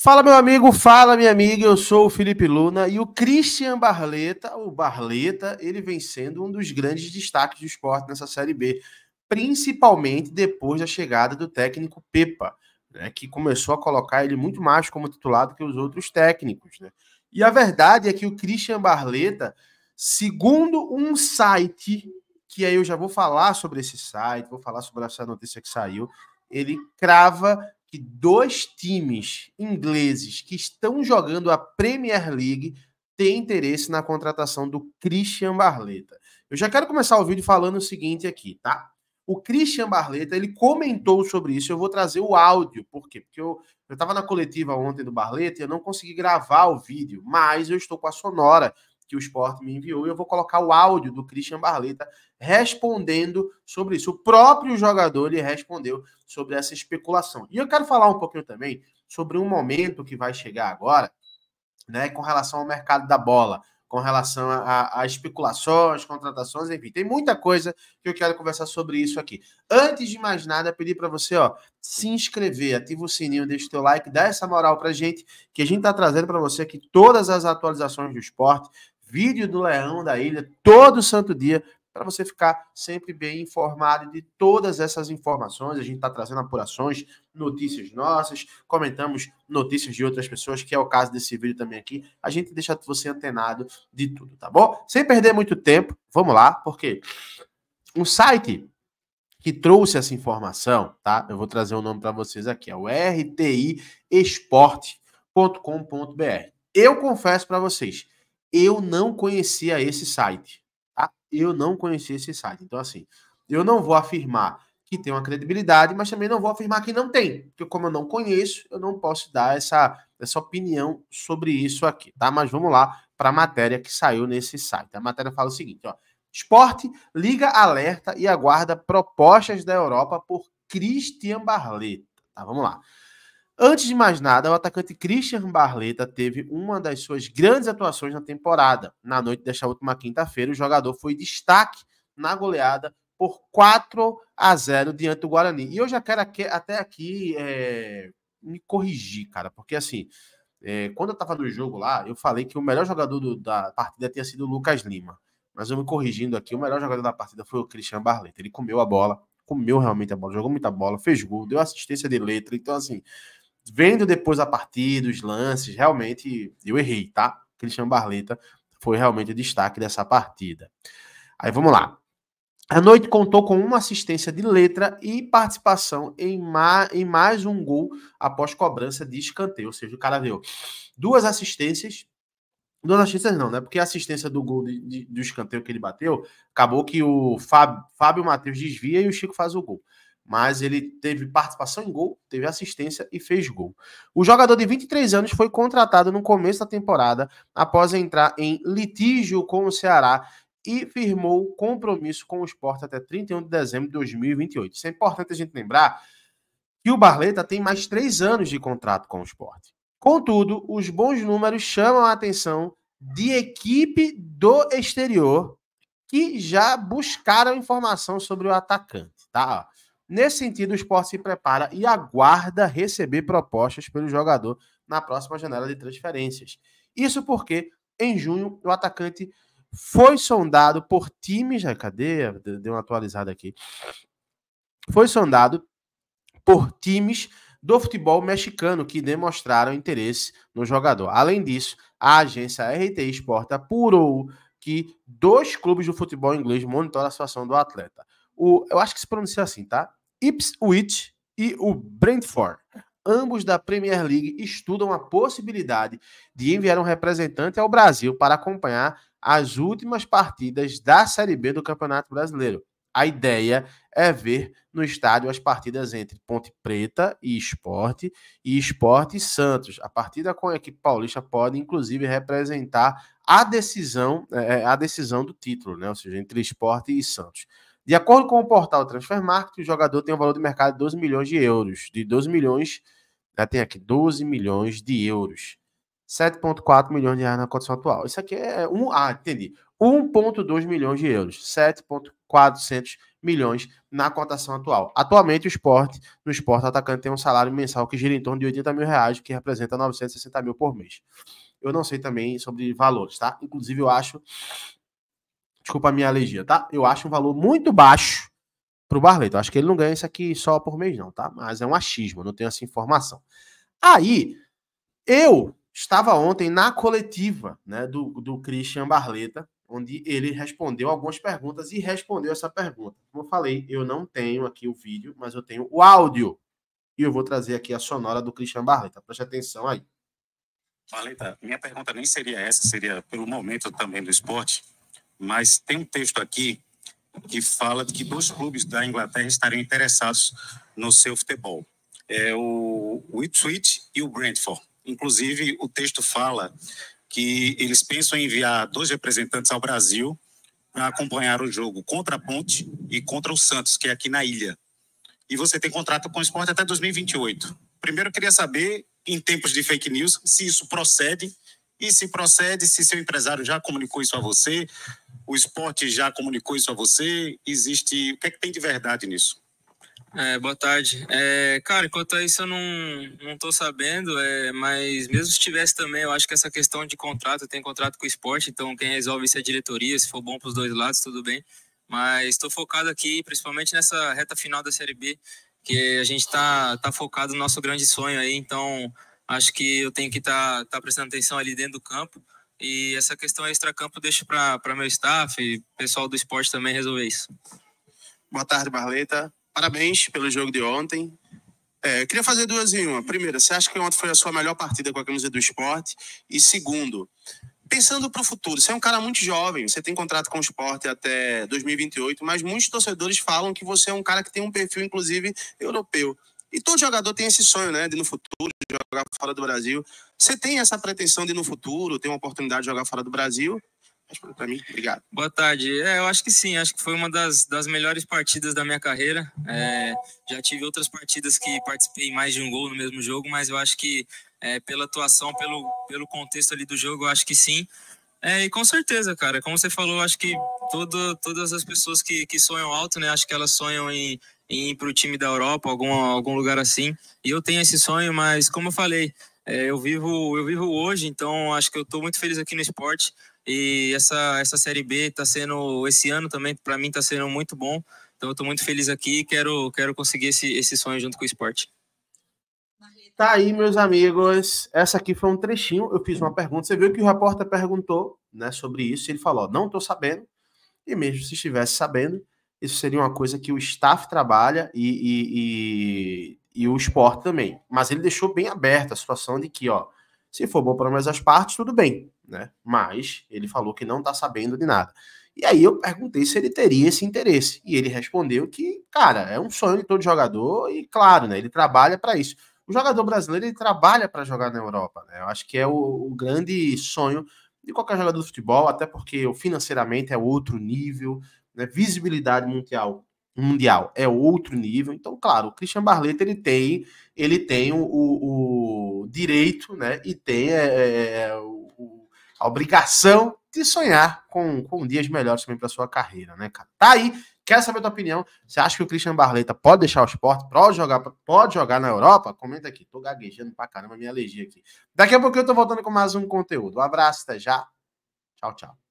Fala, meu amigo, fala, minha amiga. Eu sou o Felipe Luna e o Christian Barleta, o Barleta, ele vem sendo um dos grandes destaques do esporte nessa Série B, principalmente depois da chegada do técnico Pepa, né, que começou a colocar ele muito mais como titulado que os outros técnicos. Né? E a verdade é que o Christian Barleta, segundo um site, que aí eu já vou falar sobre esse site, vou falar sobre essa notícia que saiu, ele crava que dois times ingleses que estão jogando a Premier League têm interesse na contratação do Christian Barleta. Eu já quero começar o vídeo falando o seguinte aqui, tá? O Christian Barleta, ele comentou sobre isso, eu vou trazer o áudio, por quê? Porque eu estava na coletiva ontem do Barleta e eu não consegui gravar o vídeo, mas eu estou com a sonora que o esporte me enviou, e eu vou colocar o áudio do Christian Barleta respondendo sobre isso. O próprio jogador ele respondeu sobre essa especulação. E eu quero falar um pouquinho também sobre um momento que vai chegar agora, né, com relação ao mercado da bola, com relação a, a especulações, contratações, enfim, tem muita coisa que eu quero conversar sobre isso aqui. Antes de mais nada, pedir para você, ó, se inscrever, ativa o sininho, deixa o teu like, dá essa moral para gente, que a gente está trazendo para você aqui todas as atualizações do esporte, vídeo do Leão da Ilha todo santo dia para você ficar sempre bem informado de todas essas informações. A gente está trazendo apurações, notícias nossas, comentamos notícias de outras pessoas, que é o caso desse vídeo também aqui. A gente deixa você antenado de tudo, tá bom? Sem perder muito tempo, vamos lá, porque o site que trouxe essa informação, tá? Eu vou trazer o um nome para vocês aqui, é o rtiesporte.com.br. Eu confesso para vocês, eu não conhecia esse site. Tá? Eu não conhecia esse site. Então, assim, eu não vou afirmar que tem uma credibilidade, mas também não vou afirmar que não tem, porque como eu não conheço, eu não posso dar essa, essa opinião sobre isso aqui, tá? Mas vamos lá para a matéria que saiu nesse site. A matéria fala o seguinte, ó: Esporte liga alerta e aguarda propostas da Europa por Christian Barleta. Tá, vamos lá. Antes de mais nada, o atacante Christian Barleta teve uma das suas grandes atuações na temporada. Na noite desta última quinta-feira, o jogador foi destaque na goleada por 4 a 0 diante do Guarani. E eu já quero aqui, até aqui é, me corrigir, cara, porque assim, é, quando eu estava no jogo lá, eu falei que o melhor jogador do, da partida tinha sido o Lucas Lima. Mas eu me corrigindo aqui, o melhor jogador da partida foi o Christian Barleta. Ele comeu a bola, comeu realmente a bola, jogou muita bola, fez gol, deu assistência de letra. Então, assim, vendo depois a partida, os lances, realmente eu errei, tá? Cristiano Barleta foi realmente o destaque dessa partida. Aí vamos lá. A noite contou com uma assistência de letra e participação em, ma em mais um gol após cobrança de escanteio. Ou seja, o cara deu duas assistências. Duas assistências não, né? Porque a assistência do gol de, de, do escanteio que ele bateu, acabou que o Fábio, Fábio Matheus desvia e o Chico faz o gol mas ele teve participação em gol, teve assistência e fez gol. O jogador de 23 anos foi contratado no começo da temporada após entrar em litígio com o Ceará e firmou compromisso com o esporte até 31 de dezembro de 2028. Isso é importante a gente lembrar que o Barleta tem mais três anos de contrato com o esporte. Contudo, os bons números chamam a atenção de equipe do exterior que já buscaram informação sobre o atacante, tá? Nesse sentido, o esporte se prepara e aguarda receber propostas pelo jogador na próxima janela de transferências. Isso porque, em junho, o atacante foi sondado por times. Cadê? Deu uma atualizada aqui. Foi sondado por times do futebol mexicano que demonstraram interesse no jogador. Além disso, a agência RT Sport apurou que dois clubes do futebol inglês monitoram a situação do atleta. O, eu acho que se pronuncia assim, tá? Ipswich e o Brentford. Ambos da Premier League estudam a possibilidade de enviar um representante ao Brasil para acompanhar as últimas partidas da Série B do Campeonato Brasileiro. A ideia é ver no estádio as partidas entre Ponte Preta e Esporte e Esporte e Santos. A partida com a equipe paulista pode, inclusive, representar a decisão, é, é a decisão do título, né? ou seja, entre Esporte e Santos. De acordo com o portal Transfer Market, o jogador tem um valor de mercado de 12 milhões de euros. De 12 milhões, já tem aqui 12 milhões de euros. 7,4 milhões de reais na condição atual. Isso aqui é um. Ah, entendi. 1,2 milhões de euros, 7,4 milhões na cotação atual. Atualmente, o esporte, no esporte atacante, tem um salário mensal que gira em torno de 80 mil reais, que representa 960 mil por mês. Eu não sei também sobre valores, tá? Inclusive, eu acho Desculpa a minha alergia, tá? Eu acho um valor muito baixo pro Barleto. Eu acho que ele não ganha isso aqui só por mês, não, tá? Mas é um achismo, não tenho essa informação. Aí, eu estava ontem na coletiva né, do, do Christian Barleta, onde ele respondeu algumas perguntas e respondeu essa pergunta. Como eu falei, eu não tenho aqui o vídeo, mas eu tenho o áudio. E eu vou trazer aqui a sonora do Christian Barleta. Preste atenção aí. Barleta, minha pergunta nem seria essa, seria pelo momento também do esporte mas tem um texto aqui que fala de que dois clubes da Inglaterra estariam interessados no seu futebol. É o Ipswich e o Brentford. Inclusive, o texto fala que eles pensam em enviar dois representantes ao Brasil para acompanhar o jogo contra a Ponte e contra o Santos, que é aqui na ilha. E você tem contrato com o esporte até 2028. Primeiro, eu queria saber, em tempos de fake news, se isso procede e se procede, se seu empresário já comunicou isso a você, o esporte já comunicou isso a você? Existe. O que é que tem de verdade nisso? É, boa tarde. É, cara, enquanto a isso eu não, não tô sabendo, é, mas mesmo se tivesse também, eu acho que essa questão de contrato, tem contrato com o esporte, então quem resolve isso é a diretoria, se for bom para os dois lados, tudo bem. Mas estou focado aqui, principalmente nessa reta final da Série B, que a gente está tá focado no nosso grande sonho aí, então acho que eu tenho que estar tá, tá prestando atenção ali dentro do campo. E essa questão extra-campo deixo para meu staff e pessoal do esporte também resolver isso. Boa tarde, Barleta. Parabéns pelo jogo de ontem. É, queria fazer duas em uma. Primeiro, você acha que ontem foi a sua melhor partida com a camisa do esporte? E segundo, pensando para o futuro, você é um cara muito jovem, você tem contrato com o esporte até 2028, mas muitos torcedores falam que você é um cara que tem um perfil, inclusive, europeu. E todo jogador tem esse sonho, né? De no futuro jogar fora do Brasil. Você tem essa pretensão de no futuro ter uma oportunidade de jogar fora do Brasil? mim, obrigado. Boa tarde. É, eu acho que sim. Acho que foi uma das, das melhores partidas da minha carreira. É, já tive outras partidas que participei mais de um gol no mesmo jogo, mas eu acho que é, pela atuação, pelo, pelo contexto ali do jogo, eu acho que sim. É, e com certeza, cara. Como você falou, acho que todo, todas as pessoas que, que sonham alto, né? Acho que elas sonham em em ir para o time da Europa, algum, algum lugar assim. E eu tenho esse sonho, mas como eu falei, é, eu vivo eu vivo hoje, então acho que eu estou muito feliz aqui no esporte. E essa, essa Série B está sendo, esse ano também, para mim, está sendo muito bom. Então eu estou muito feliz aqui e quero, quero conseguir esse, esse sonho junto com o esporte. Tá aí, meus amigos. Essa aqui foi um trechinho. Eu fiz uma pergunta. Você viu que o repórter perguntou né, sobre isso. Ele falou: não estou sabendo. E mesmo se estivesse sabendo, isso seria uma coisa que o staff trabalha e, e, e, e o esporte também. Mas ele deixou bem aberta a situação de que, ó, se for bom para mais as partes, tudo bem, né? Mas ele falou que não está sabendo de nada. E aí eu perguntei se ele teria esse interesse. E ele respondeu que, cara, é um sonho de todo jogador e, claro, né, ele trabalha para isso. O jogador brasileiro ele trabalha para jogar na Europa, né? Eu acho que é o, o grande sonho de qualquer jogador de futebol, até porque financeiramente é outro nível, né? visibilidade mundial mundial é outro nível. Então, claro, o Christian Barleta ele tem, ele tem o, o, direito, né, e tem é, é, é o, a obrigação de sonhar com, com dias melhores também para sua carreira, né, cara? Tá aí. quer saber a tua opinião. Você acha que o Christian Barleta pode deixar o esporte? Pode jogar, pode jogar na Europa? Comenta aqui. Tô gaguejando pra caramba, minha alergia aqui. Daqui a pouco eu tô voltando com mais um conteúdo. Um abraço, até já. Tchau, tchau.